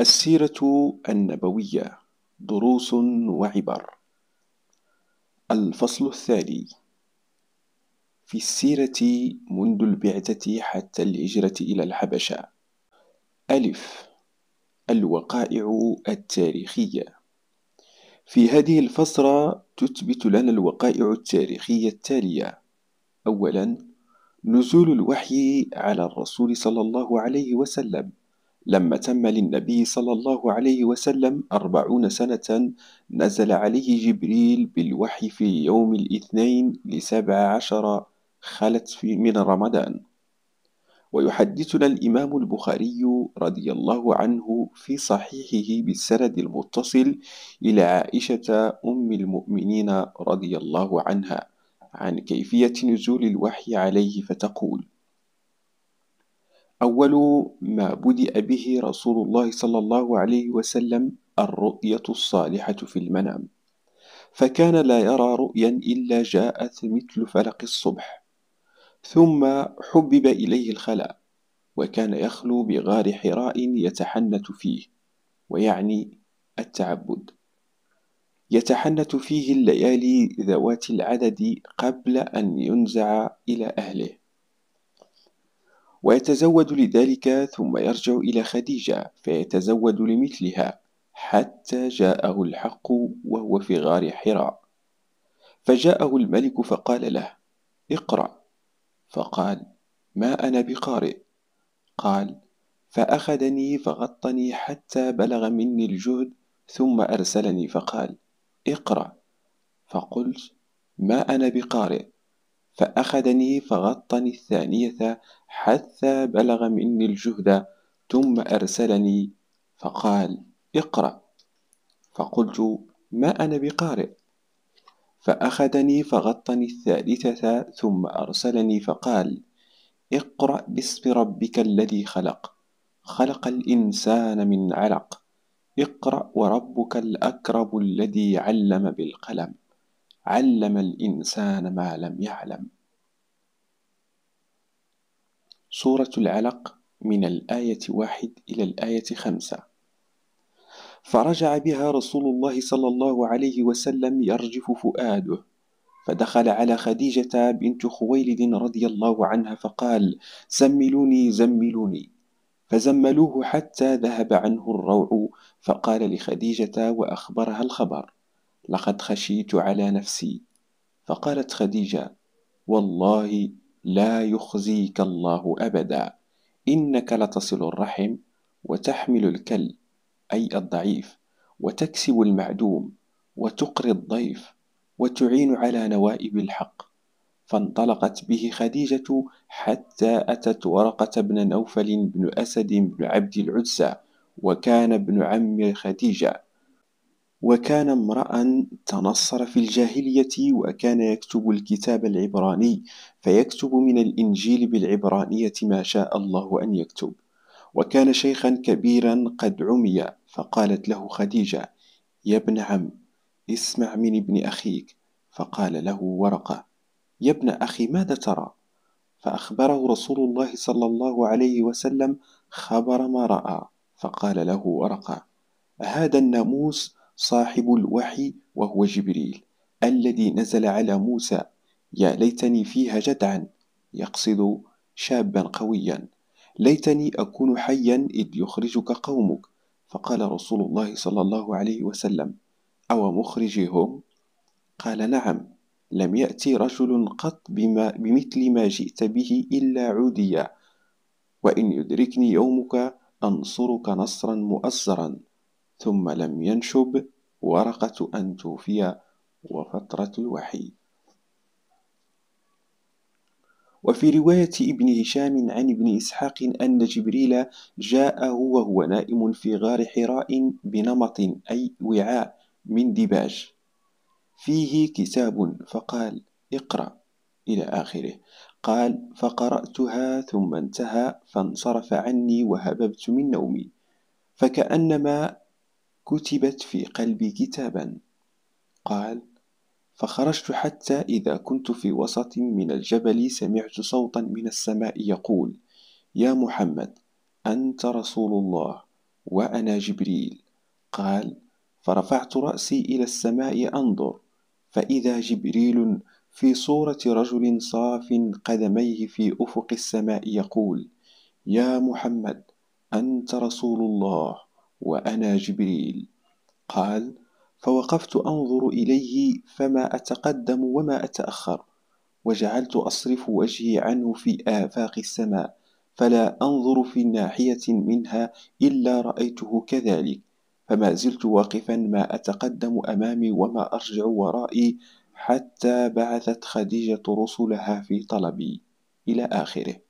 السيرة النبوية دروس وعبر الفصل الثاني في السيرة منذ البعثة حتى الهجرة إلى الحبشة ألف الوقائع التاريخية في هذه الفصرة تثبت لنا الوقائع التاريخية التالية أولا نزول الوحي على الرسول صلى الله عليه وسلم لما تم للنبي صلى الله عليه وسلم أربعون سنة نزل عليه جبريل بالوحي في يوم الاثنين لسبع عشر خلت في من رمضان ويحدثنا الإمام البخاري رضي الله عنه في صحيحه بالسند المتصل إلى عائشة أم المؤمنين رضي الله عنها عن كيفية نزول الوحي عليه فتقول: أول ما بدأ به رسول الله صلى الله عليه وسلم الرؤية الصالحة في المنام فكان لا يرى رؤيا إلا جاءت مثل فلق الصبح ثم حبب إليه الخلاء وكان يخلو بغار حراء يتحنت فيه ويعني التعبد يتحنت فيه الليالي ذوات العدد قبل أن ينزع إلى أهله ويتزود لذلك ثم يرجع إلى خديجة فيتزود لمثلها حتى جاءه الحق وهو في غار حراء فجاءه الملك فقال له اقرأ فقال ما أنا بقارئ قال فأخذني فغطني حتى بلغ مني الجهد ثم أرسلني فقال اقرأ فقلت ما أنا بقارئ فأخذني فغطني الثانية حتى بلغ مني الجهد ثم أرسلني فقال اقرأ فقلت ما أنا بقارئ فأخذني فغطني الثالثة ثم أرسلني فقال اقرأ باسم ربك الذي خلق خلق الإنسان من علق اقرأ وربك الأكرم الذي علم بالقلم علم الإنسان ما لم يعلم سورة العلق من الآية واحد إلى الآية خمسة فرجع بها رسول الله صلى الله عليه وسلم يرجف فؤاده فدخل على خديجة بنت خويلد رضي الله عنها فقال زملوني زملوني فزملوه حتى ذهب عنه الروع فقال لخديجة وأخبرها الخبر لقد خشيت على نفسي فقالت خديجة والله لا يخزيك الله أبدا إنك لتصل الرحم وتحمل الكل أي الضعيف وتكسب المعدوم وتقري الضيف وتعين على نوائب الحق فانطلقت به خديجة حتى أتت ورقة بن نوفل بن أسد بن عبد العزى وكان ابن عم خديجة وكان امرأ تنصر في الجاهلية وكان يكتب الكتاب العبراني فيكتب من الإنجيل بالعبرانية ما شاء الله أن يكتب وكان شيخا كبيرا قد عمي فقالت له خديجة يا ابن عم اسمع من ابن أخيك فقال له ورقة يا ابن أخي ماذا ترى؟ فأخبره رسول الله صلى الله عليه وسلم خبر ما رأى فقال له ورقة هذا الناموس صاحب الوحي وهو جبريل الذي نزل على موسى يا ليتني فيها جدعا يقصد شابا قويا ليتني أكون حيا إذ يخرجك قومك فقال رسول الله صلى الله عليه وسلم أو مخرجهم قال نعم لم يأتي رجل قط بما بمثل ما جئت به إلا عوديا وإن يدركني يومك أنصرك نصرا مؤزرا ثم لم ينشب ورقة أن توفي وفترة الوحي وفي رواية ابن هشام عن ابن إسحاق أن جبريل جاءه وهو نائم في غار حراء بنمط أي وعاء من دباج فيه كتاب فقال اقرأ إلى آخره قال فقرأتها ثم انتهى فانصرف عني وهببت من نومي فكأنما كتبت في قلبي كتابا قال فخرجت حتى إذا كنت في وسط من الجبل سمعت صوتا من السماء يقول يا محمد أنت رسول الله وأنا جبريل قال فرفعت رأسي إلى السماء أنظر فإذا جبريل في صورة رجل صاف قدميه في أفق السماء يقول يا محمد أنت رسول الله وأنا جبريل قال فوقفت أنظر إليه فما أتقدم وما أتأخر وجعلت أصرف وجهي عنه في آفاق السماء فلا أنظر في ناحية منها إلا رأيته كذلك فما زلت واقفا ما أتقدم أمامي وما أرجع ورائي حتى بعثت خديجة رسلها في طلبي إلى آخره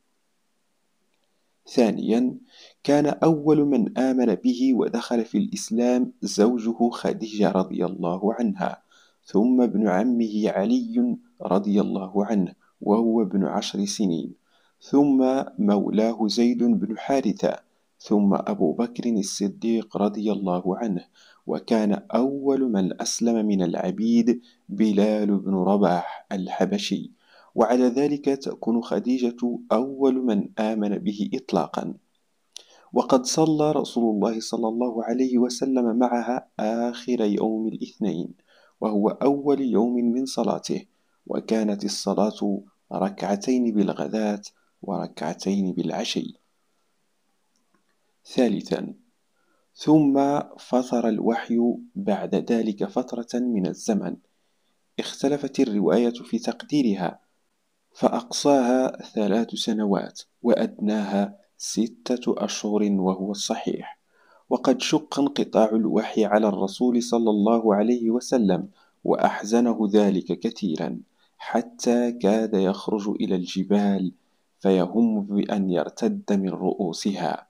ثانيا كان أول من آمن به ودخل في الإسلام زوجه خديجة رضي الله عنها ثم ابن عمه علي رضي الله عنه وهو ابن عشر سنين ثم مولاه زيد بن حارثة ثم أبو بكر الصديق رضي الله عنه وكان أول من أسلم من العبيد بلال بن رباح الحبشي وعلى ذلك تكون خديجة أول من آمن به إطلاقا وقد صلى رسول الله صلى الله عليه وسلم معها آخر يوم الاثنين وهو أول يوم من صلاته وكانت الصلاة ركعتين بالغداة وركعتين بالعشي ثالثا ثم فطر الوحي بعد ذلك فترة من الزمن اختلفت الرواية في تقديرها فأقصاها ثلاث سنوات وأدناها ستة أشهر وهو الصحيح وقد شق انقطاع الوحي على الرسول صلى الله عليه وسلم وأحزنه ذلك كثيرا حتى كاد يخرج إلى الجبال فيهم بأن يرتد من رؤوسها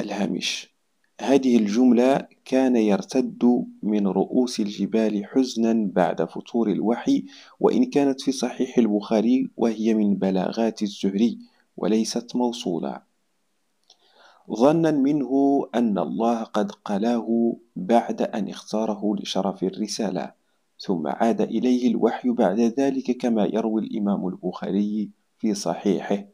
الهامش هذه الجملة كان يرتد من رؤوس الجبال حزنا بعد فطور الوحي وإن كانت في صحيح البخاري وهي من بلاغات الزهري وليست موصولة ظنا منه أن الله قد قلاه بعد أن اختاره لشرف الرسالة ثم عاد إليه الوحي بعد ذلك كما يروي الإمام البخاري في صحيحه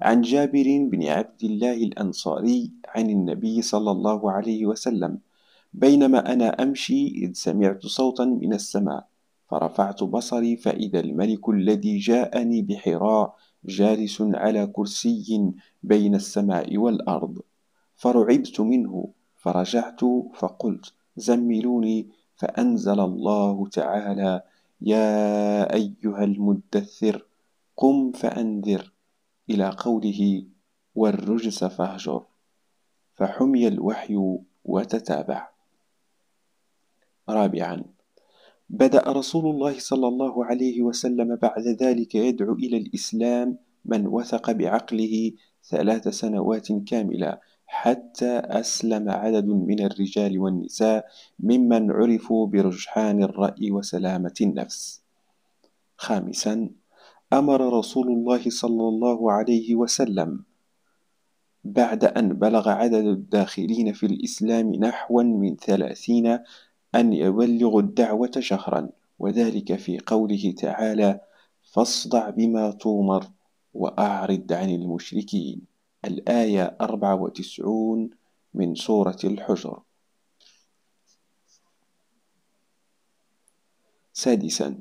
عن جابر بن عبد الله الأنصاري عن النبي صلى الله عليه وسلم بينما أنا أمشي إذ سمعت صوتا من السماء فرفعت بصري فإذا الملك الذي جاءني بحراء جالس على كرسي بين السماء والأرض فرعبت منه فرجعت فقلت زملوني فأنزل الله تعالى يا أيها المدثر قم فأنذر إلى قوله والرجس فاهجر فحمي الوحي وتتابع رابعا بدأ رسول الله صلى الله عليه وسلم بعد ذلك يدعو إلى الإسلام من وثق بعقله ثلاث سنوات كاملة حتى أسلم عدد من الرجال والنساء ممن عرفوا برجحان الرأي وسلامة النفس. خامسا امر رسول الله صلى الله عليه وسلم بعد أن بلغ عدد الداخلين في الإسلام نحوا من ثلاثين أن يبلغوا الدعوة شهرا وذلك في قوله تعالى فاصدع بما تومر وأعرض عن المشركين الآية 94 من سورة الحجر سادساً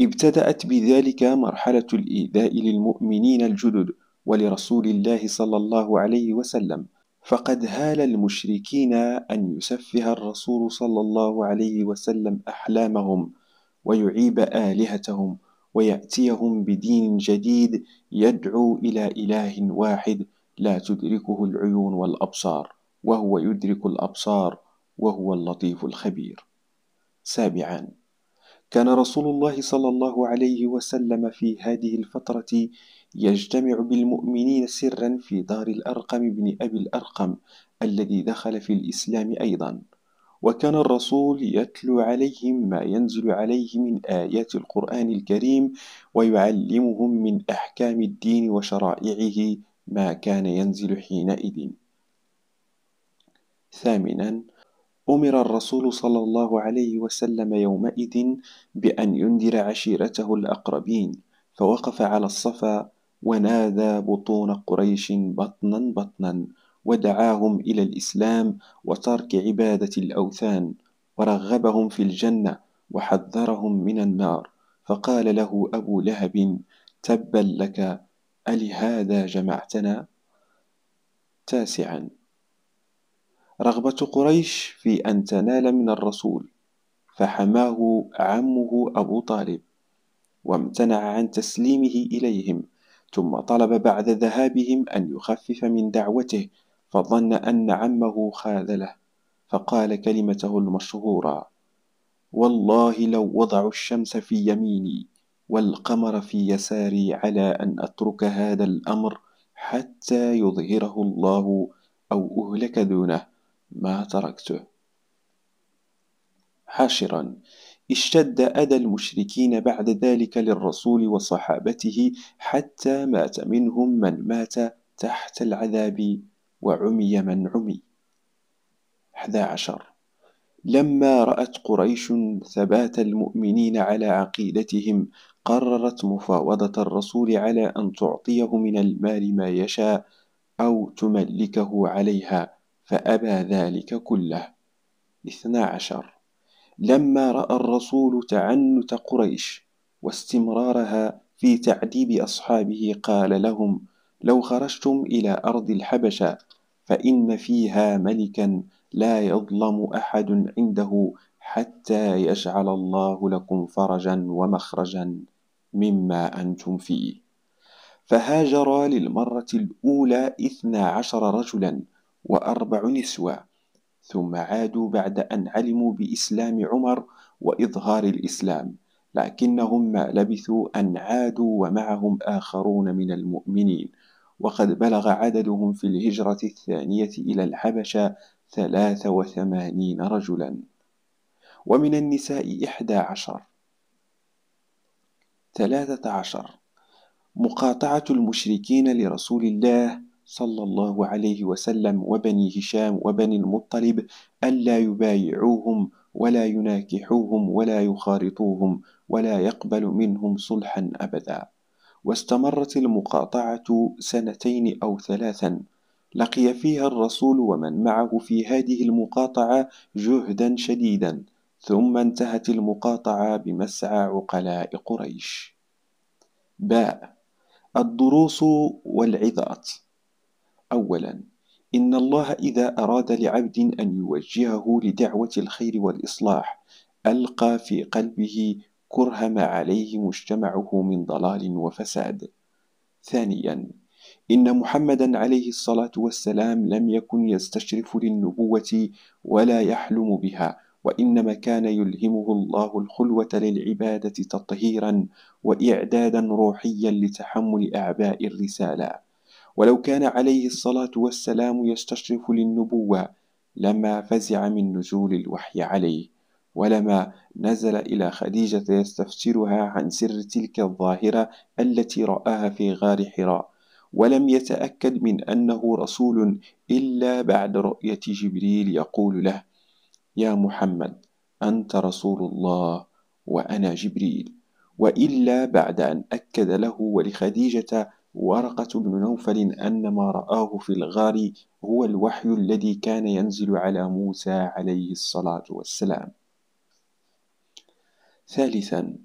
ابتدأت بذلك مرحلة الإيذاء للمؤمنين الجدد ولرسول الله صلى الله عليه وسلم فقد هال المشركين أن يسفه الرسول صلى الله عليه وسلم أحلامهم ويعيب آلهتهم ويأتيهم بدين جديد يدعو إلى إله واحد لا تدركه العيون والأبصار وهو يدرك الأبصار وهو اللطيف الخبير سابعا كان رسول الله صلى الله عليه وسلم في هذه الفترة يجتمع بالمؤمنين سرا في دار الأرقم بن أبي الأرقم الذي دخل في الإسلام أيضا وكان الرسول يتلو عليهم ما ينزل عليه من آيات القرآن الكريم ويعلمهم من أحكام الدين وشرائعه ما كان ينزل حينئذ ثامنا أمر الرسول صلى الله عليه وسلم يومئذ بأن ينذر عشيرته الأقربين فوقف على الصفا ونادى بطون قريش بطنا بطنا ودعاهم إلى الإسلام وترك عبادة الأوثان ورغبهم في الجنة وحذرهم من النار فقال له أبو لهب تبا لك ألهذا جمعتنا تاسعا رغبة قريش في أن تنال من الرسول فحماه عمه أبو طالب وامتنع عن تسليمه إليهم ثم طلب بعد ذهابهم أن يخفف من دعوته فظن أن عمه خاذله فقال كلمته المشهورة والله لو وضعوا الشمس في يميني والقمر في يساري على أن أترك هذا الأمر حتى يظهره الله أو أهلك دونه ما تركته حاشرا اشتد أذى المشركين بعد ذلك للرسول وصحابته حتى مات منهم من مات تحت العذاب وعمي من عمي عشر لما رأت قريش ثبات المؤمنين على عقيدتهم قررت مفاوضة الرسول على أن تعطيه من المال ما يشاء أو تملكه عليها فأبى ذلك كله اثنا عشر لما رأى الرسول تعنت قريش واستمرارها في تعذيب أصحابه قال لهم لو خرجتم إلى أرض الحبشة فإن فيها ملكا لا يظلم أحد عنده حتى يجعل الله لكم فرجا ومخرجا مما أنتم فيه فهاجر للمرة الأولى إثنى عشر رجلا وأربع نسوة ثم عادوا بعد أن علموا بإسلام عمر وإظهار الإسلام لكنهم ما لبثوا أن عادوا ومعهم آخرون من المؤمنين وقد بلغ عددهم في الهجرة الثانية إلى الحبشة ثلاث وثمانين رجلا ومن النساء إحدى عشر ثلاثة عشر مقاطعة المشركين لرسول الله صلى الله عليه وسلم وبني هشام وبني المطلب ألا يبايعوهم ولا يناكحوهم ولا يخارطوهم ولا يقبل منهم صلحا أبدا واستمرت المقاطعة سنتين أو ثلاثا لقي فيها الرسول ومن معه في هذه المقاطعة جهدا شديدا ثم انتهت المقاطعة بمسعى عقلاء قريش باء الدروس والعظات أولاً إن الله إذا أراد لعبد أن يوجهه لدعوة الخير والإصلاح ألقى في قلبه كره ما عليه مجتمعه من ضلال وفساد ثانيا إن محمدا عليه الصلاة والسلام لم يكن يستشرف للنبوة ولا يحلم بها وإنما كان يلهمه الله الخلوة للعبادة تطهيرا وإعدادا روحيا لتحمل أعباء الرسالة ولو كان عليه الصلاة والسلام يستشرف للنبوة لما فزع من نزول الوحي عليه ولما نزل إلى خديجة يستفسرها عن سر تلك الظاهرة التي رآها في غار حراء ولم يتأكد من أنه رسول إلا بعد رؤية جبريل يقول له يا محمد أنت رسول الله وأنا جبريل وإلا بعد أن أكد له ولخديجة ورقة بن نوفل أن ما رآه في الغار هو الوحي الذي كان ينزل على موسى عليه الصلاة والسلام ثالثا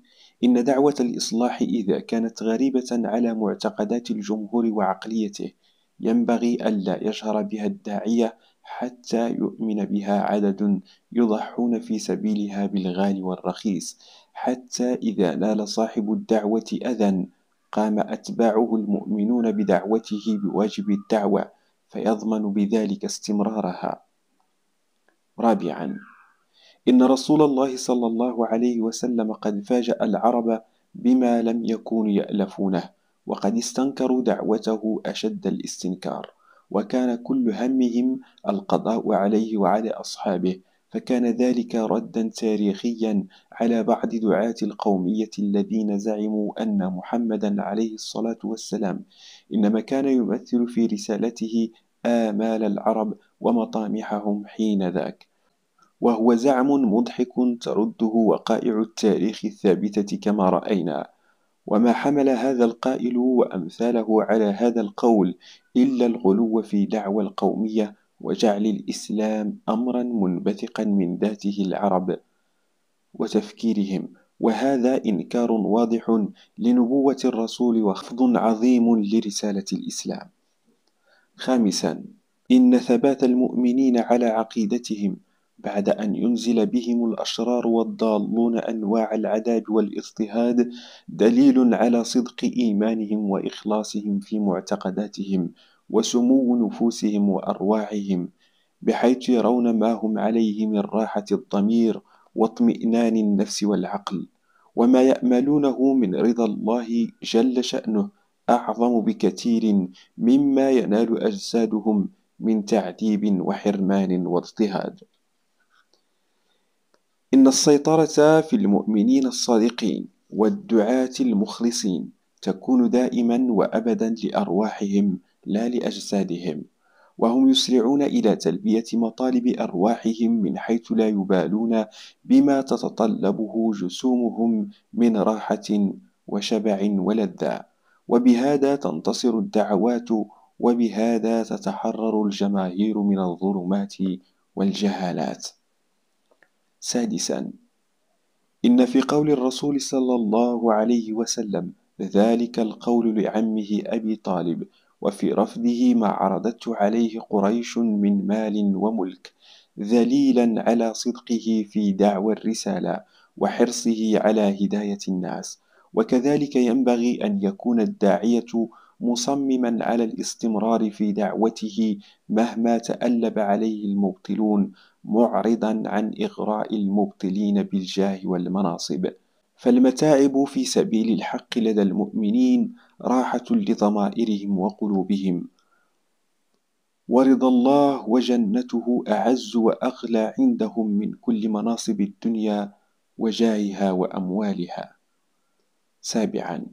إن دعوة الإصلاح إذا كانت غريبة على معتقدات الجمهور وعقليته ينبغي ألا يجهر بها الداعية حتى يؤمن بها عدد يضحون في سبيلها بالغالي والرخيص حتى إذا نال صاحب الدعوة أذى قام أتباعه المؤمنون بدعوته بواجب الدعوة فيضمن بذلك استمرارها رابعا إن رسول الله صلى الله عليه وسلم قد فاجأ العرب بما لم يكونوا يألفونه وقد استنكروا دعوته أشد الاستنكار وكان كل همهم القضاء عليه وعلى أصحابه فكان ذلك ردا تاريخيا على بعض دعاة القومية الذين زعموا أن محمدا عليه الصلاة والسلام إنما كان يمثل في رسالته آمال العرب ومطامحهم حين ذاك وهو زعم مضحك ترده وقائع التاريخ الثابتة كما رأينا وما حمل هذا القائل وأمثاله على هذا القول إلا الغلو في دعوى القومية وجعل الإسلام أمرا منبثقا من ذاته العرب وتفكيرهم وهذا إنكار واضح لنبوة الرسول وخفض عظيم لرسالة الإسلام خامسا إن ثبات المؤمنين على عقيدتهم بعد أن ينزل بهم الأشرار والضالون أنواع العذاب والاضطهاد دليل على صدق إيمانهم وإخلاصهم في معتقداتهم وسمو نفوسهم وأرواحهم بحيث يرون ما هم عليه من راحة الضمير واطمئنان النفس والعقل وما يأملونه من رضا الله جل شأنه أعظم بكثير مما ينال أجسادهم من تعذيب وحرمان واضطهاد إن السيطرة في المؤمنين الصادقين والدعاة المخلصين تكون دائما وأبدا لأرواحهم لا لأجسادهم وهم يسرعون إلى تلبية مطالب أرواحهم من حيث لا يبالون بما تتطلبه جسومهم من راحة وشبع ولذة وبهذا تنتصر الدعوات وبهذا تتحرر الجماهير من الظلمات والجهالات سادسا إن في قول الرسول صلى الله عليه وسلم ذلك القول لعمه أبي طالب وفي رفضه ما عرضته عليه قريش من مال وملك ذليلا على صدقه في دعوى الرسالة وحرصه على هداية الناس وكذلك ينبغي أن يكون الداعية مصمما على الاستمرار في دعوته مهما تألب عليه المبطلون معرضا عن إغراء المبطلين بالجاه والمناصب فالمتاعب في سبيل الحق لدى المؤمنين راحة لضمائرهم وقلوبهم ورضا الله وجنته أعز وأغلى عندهم من كل مناصب الدنيا وجاهها وأموالها سابعا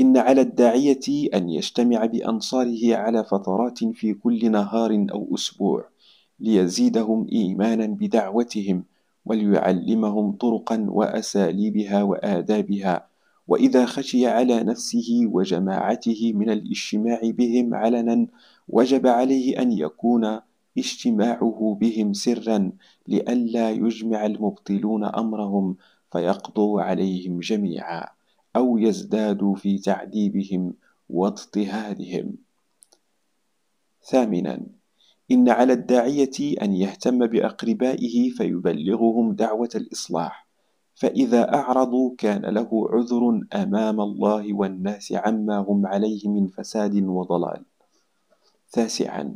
إن على الداعية أن يجتمع بأنصاره على فترات في كل نهار أو أسبوع ليزيدهم إيمانا بدعوتهم وليعلمهم طرقا وأساليبها وآدابها وإذا خشي على نفسه وجماعته من الاجتماع بهم علنا وجب عليه أن يكون اجتماعه بهم سرا لئلا يجمع المبطلون أمرهم فيقضوا عليهم جميعا أو يزدادوا في تعذيبهم واضطهادهم ثامنا إن على الداعية أن يهتم بأقربائه فيبلغهم دعوة الإصلاح فإذا أعرضوا كان له عذر أمام الله والناس عما هم عليه من فساد وضلال. تاسعا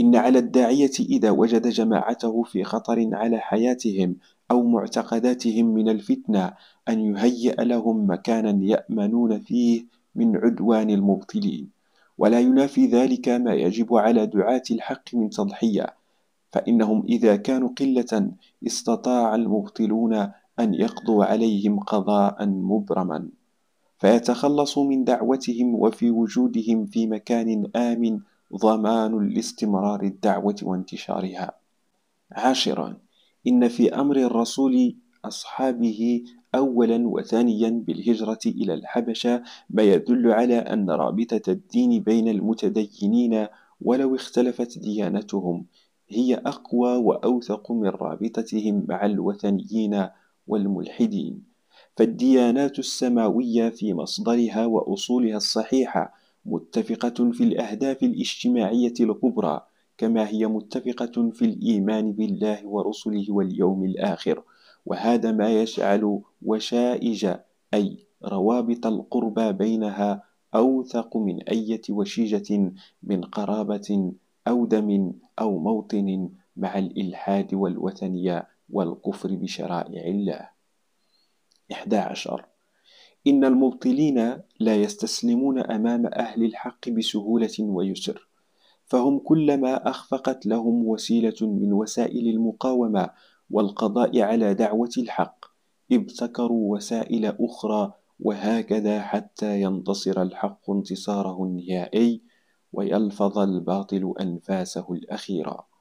إن على الداعية إذا وجد جماعته في خطر على حياتهم أو معتقداتهم من الفتنة أن يهيئ لهم مكانا يأمنون فيه من عدوان المبطلين، ولا ينافي ذلك ما يجب على دعاة الحق من تضحية، فإنهم إذا كانوا قلة استطاع المبطلون أن يقضوا عليهم قضاء مبرما فيتخلصوا من دعوتهم وفي وجودهم في مكان آمن ضمان لاستمرار الدعوة وانتشارها عاشرا إن في أمر الرسول أصحابه أولا وثانيا بالهجرة إلى الحبشة ما يدل على أن رابطة الدين بين المتدينين ولو اختلفت ديانتهم هي أقوى وأوثق من رابطتهم مع الوثنيين والملحدين فالديانات السماوية في مصدرها وأصولها الصحيحة متفقة في الأهداف الاجتماعية الكبرى كما هي متفقة في الإيمان بالله ورسله واليوم الآخر وهذا ما يجعل وشائج أي روابط القربى بينها أوثق من أية وشيجة من قرابة أو دم أو موطن مع الإلحاد والوثنية والكفر بشرائع الله 11 إن المبطلين لا يستسلمون أمام أهل الحق بسهولة ويسر فهم كلما أخفقت لهم وسيلة من وسائل المقاومة والقضاء على دعوة الحق ابتكروا وسائل أخرى وهكذا حتى ينتصر الحق انتصاره النهائي ويلفظ الباطل أنفاسه الأخيرة